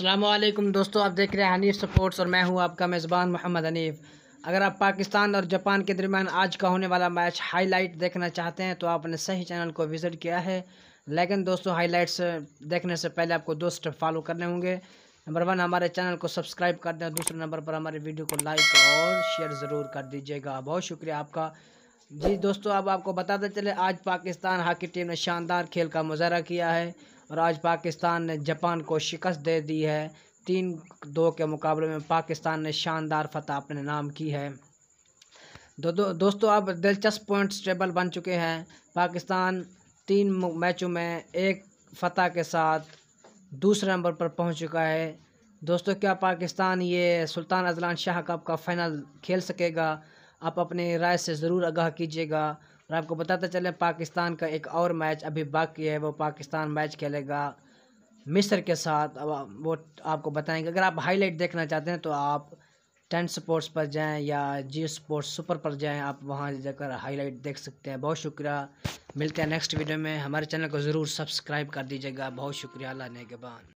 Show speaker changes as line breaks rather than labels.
अल्लाम दोस्तों आप देख रहे हैं हनीफ स्पोर्ट्स और मैं हूं आपका मेज़बान मोहम्मद हनीफ अगर आप पाकिस्तान और जापान के दरमियान आज का होने वाला मैच हाईलाइट देखना चाहते हैं तो आपने सही चैनल को विज़िट किया है लेकिन दोस्तों हाईलाइट्स देखने से पहले आपको दो स्टेप फॉलो करने होंगे नंबर वन हमारे चैनल को सब्सक्राइब कर दें दूसरे नंबर पर हमारे वीडियो को लाइक और शेयर ज़रूर कर दीजिएगा बहुत शुक्रिया आपका जी दोस्तों अब आपको बताते चले आज पाकिस्तान हॉकी टीम ने शानदार खेल का मुजाहरा किया है और आज पाकिस्तान ने जापान को शिकस्त दे दी है तीन दो के मुकाबले में पाकिस्तान ने शानदार फतह अपने नाम की है दो, दो दोस्तों अब दिलचस्प पॉइंट्स टेबल बन चुके हैं पाकिस्तान तीन मैचों में एक फतह के साथ दूसरे नंबर पर पहुंच चुका है दोस्तों क्या पाकिस्तान ये सुल्तान अजलान शाह कप का फ़ाइनल खेल सकेगा आप अपने राय से ज़रूर आगाह कीजिएगा और आपको बताते चले पाकिस्तान का एक और मैच अभी बाकी है वो पाकिस्तान मैच खेलेगा मिस्र के साथ अब वो आपको बताएंगे अगर आप हाईलाइट देखना चाहते हैं तो आप टेंट स्पोर्ट्स पर जाएं या जी स्पोर्ट्स सुपर पर जाएं आप वहाँ जाकर हाईलाइट देख सकते हैं बहुत शुक्रिया मिलते हैं नेक्स्ट वीडियो में हमारे चैनल को ज़रूर सब्सक्राइब कर दीजिएगा बहुत शुक्रिया अल्लाह नेगबान